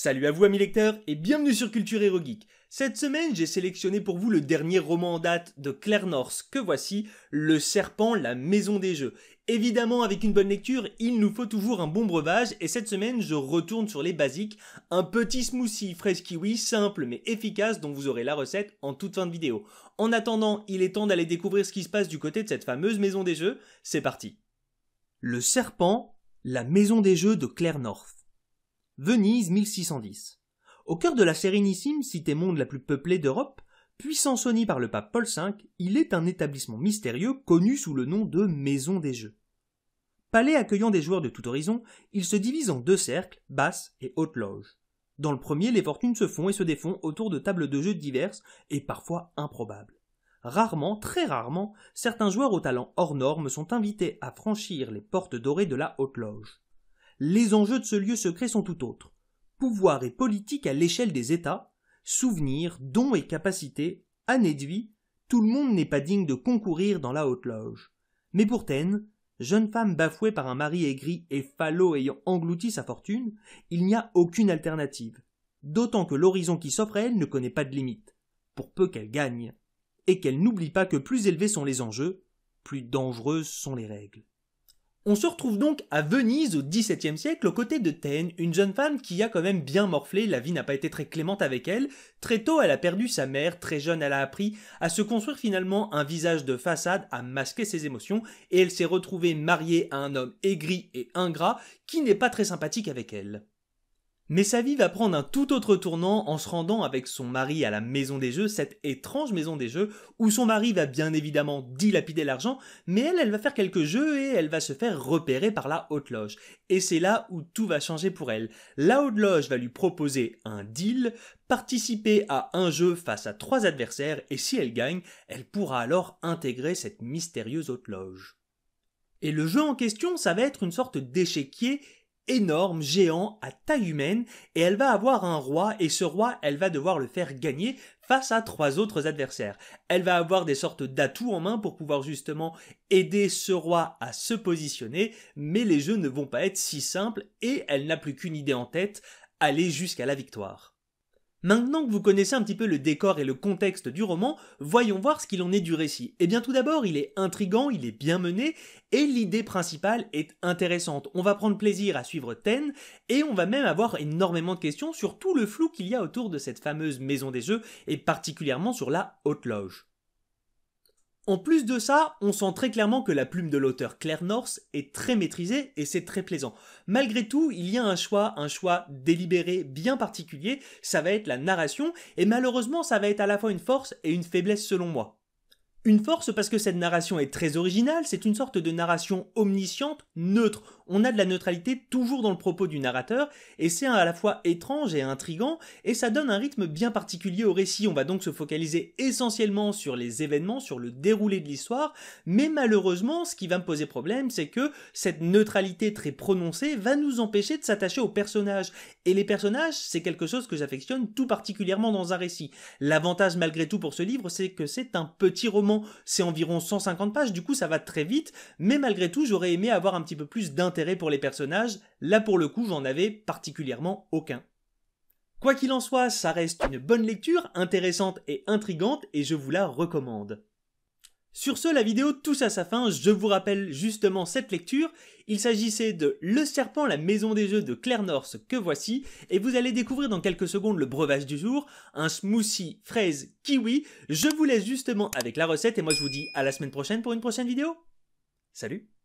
Salut à vous amis lecteurs et bienvenue sur Culture Hero Cette semaine, j'ai sélectionné pour vous le dernier roman en date de Claire North, que voici, Le Serpent, la maison des jeux. Évidemment, avec une bonne lecture, il nous faut toujours un bon breuvage, et cette semaine, je retourne sur les basiques, un petit smoothie fraise kiwi, simple mais efficace, dont vous aurez la recette en toute fin de vidéo. En attendant, il est temps d'aller découvrir ce qui se passe du côté de cette fameuse maison des jeux, c'est parti. Le Serpent, la maison des jeux de Claire North. Venise 1610. Au cœur de la sérénissime cité monde la plus peuplée d'Europe, sonnie par le pape Paul V, il est un établissement mystérieux connu sous le nom de Maison des Jeux. Palais accueillant des joueurs de tout horizon, il se divise en deux cercles, basse et haute loge. Dans le premier, les fortunes se font et se défont autour de tables de jeux diverses et parfois improbables. Rarement, très rarement, certains joueurs au talent hors normes sont invités à franchir les portes dorées de la haute loge les enjeux de ce lieu secret sont tout autres. Pouvoir et politique à l'échelle des États, souvenirs, dons et capacités, années de vie, tout le monde n'est pas digne de concourir dans la haute loge. Mais pour Taine, jeune femme bafouée par un mari aigri et falot ayant englouti sa fortune, il n'y a aucune alternative. D'autant que l'horizon qui s'offre à elle ne connaît pas de limite, pour peu qu'elle gagne, et qu'elle n'oublie pas que plus élevés sont les enjeux, plus dangereuses sont les règles. On se retrouve donc à Venise au XVIIe siècle aux côtés de Taine, une jeune femme qui a quand même bien morflé, la vie n'a pas été très clémente avec elle. Très tôt, elle a perdu sa mère, très jeune, elle a appris à se construire finalement un visage de façade, à masquer ses émotions, et elle s'est retrouvée mariée à un homme aigri et ingrat qui n'est pas très sympathique avec elle. Mais sa vie va prendre un tout autre tournant en se rendant avec son mari à la maison des jeux, cette étrange maison des jeux, où son mari va bien évidemment dilapider l'argent, mais elle, elle va faire quelques jeux et elle va se faire repérer par la haute loge. Et c'est là où tout va changer pour elle. La haute loge va lui proposer un deal, participer à un jeu face à trois adversaires, et si elle gagne, elle pourra alors intégrer cette mystérieuse haute loge. Et le jeu en question, ça va être une sorte d'échiquier énorme, géant, à taille humaine, et elle va avoir un roi, et ce roi, elle va devoir le faire gagner face à trois autres adversaires. Elle va avoir des sortes d'atouts en main pour pouvoir justement aider ce roi à se positionner, mais les jeux ne vont pas être si simples, et elle n'a plus qu'une idée en tête, aller jusqu'à la victoire. Maintenant que vous connaissez un petit peu le décor et le contexte du roman, voyons voir ce qu'il en est du récit. Eh bien tout d'abord, il est intrigant, il est bien mené, et l'idée principale est intéressante. On va prendre plaisir à suivre Ten, et on va même avoir énormément de questions sur tout le flou qu'il y a autour de cette fameuse maison des jeux, et particulièrement sur la Haute Loge. En plus de ça, on sent très clairement que la plume de l'auteur Claire Norse est très maîtrisée et c'est très plaisant. Malgré tout, il y a un choix, un choix délibéré bien particulier, ça va être la narration et malheureusement ça va être à la fois une force et une faiblesse selon moi. Une force parce que cette narration est très originale, c'est une sorte de narration omnisciente, neutre, on a de la neutralité toujours dans le propos du narrateur, et c'est à la fois étrange et intrigant, et ça donne un rythme bien particulier au récit. On va donc se focaliser essentiellement sur les événements, sur le déroulé de l'histoire, mais malheureusement, ce qui va me poser problème, c'est que cette neutralité très prononcée va nous empêcher de s'attacher aux personnages. Et les personnages, c'est quelque chose que j'affectionne tout particulièrement dans un récit. L'avantage malgré tout pour ce livre, c'est que c'est un petit roman, c'est environ 150 pages, du coup ça va très vite, mais malgré tout, j'aurais aimé avoir un petit peu plus d'intérêt pour les personnages, là pour le coup j'en avais particulièrement aucun. Quoi qu'il en soit, ça reste une bonne lecture, intéressante et intrigante, et je vous la recommande. Sur ce, la vidéo touche à sa fin, je vous rappelle justement cette lecture, il s'agissait de Le Serpent, la maison des jeux de Claire Norse que voici, et vous allez découvrir dans quelques secondes le breuvage du jour, un smoothie fraise kiwi, je vous laisse justement avec la recette et moi je vous dis à la semaine prochaine pour une prochaine vidéo. Salut